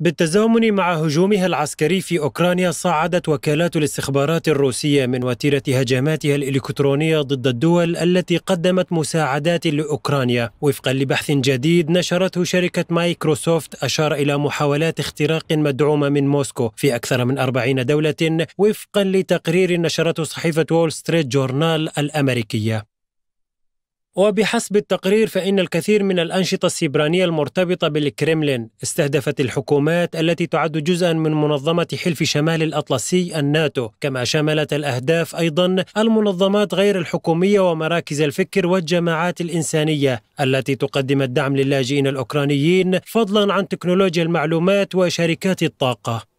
بالتزامن مع هجومها العسكري في أوكرانيا صعدت وكالات الاستخبارات الروسية من وتيرة هجماتها الإلكترونية ضد الدول التي قدمت مساعدات لأوكرانيا وفقا لبحث جديد نشرته شركة مايكروسوفت أشار إلى محاولات اختراق مدعومة من موسكو في أكثر من 40 دولة وفقا لتقرير نشرته صحيفة وول ستريت جورنال الأمريكية وبحسب التقرير فإن الكثير من الأنشطة السيبرانية المرتبطة بالكريملين استهدفت الحكومات التي تعد جزءا من منظمة حلف شمال الأطلسي الناتو كما شملت الأهداف أيضا المنظمات غير الحكومية ومراكز الفكر والجماعات الإنسانية التي تقدم الدعم للاجئين الأوكرانيين فضلا عن تكنولوجيا المعلومات وشركات الطاقة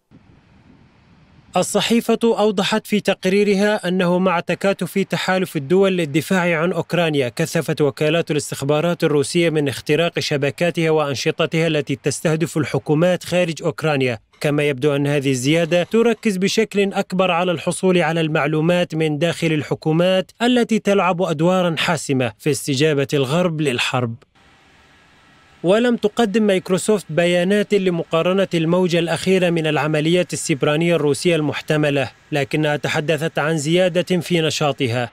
الصحيفة أوضحت في تقريرها أنه مع تكاتف تحالف الدول للدفاع عن أوكرانيا كثفت وكالات الاستخبارات الروسية من اختراق شبكاتها وأنشطتها التي تستهدف الحكومات خارج أوكرانيا كما يبدو أن هذه الزيادة تركز بشكل أكبر على الحصول على المعلومات من داخل الحكومات التي تلعب أدوارا حاسمة في استجابة الغرب للحرب ولم تقدم مايكروسوفت بيانات لمقارنة الموجة الأخيرة من العمليات السبرانية الروسية المحتملة، لكنها تحدثت عن زيادة في نشاطها.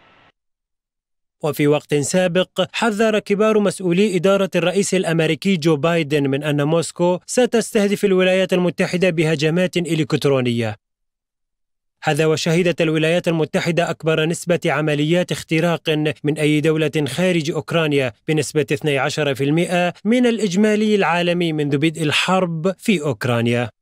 وفي وقت سابق حذر كبار مسؤولي إدارة الرئيس الأمريكي جو بايدن من أن موسكو ستستهدف الولايات المتحدة بهجمات إلكترونية. هذا وشهدت الولايات المتحدة أكبر نسبة عمليات اختراق من أي دولة خارج أوكرانيا بنسبة 12% من الإجمالي العالمي منذ بدء الحرب في أوكرانيا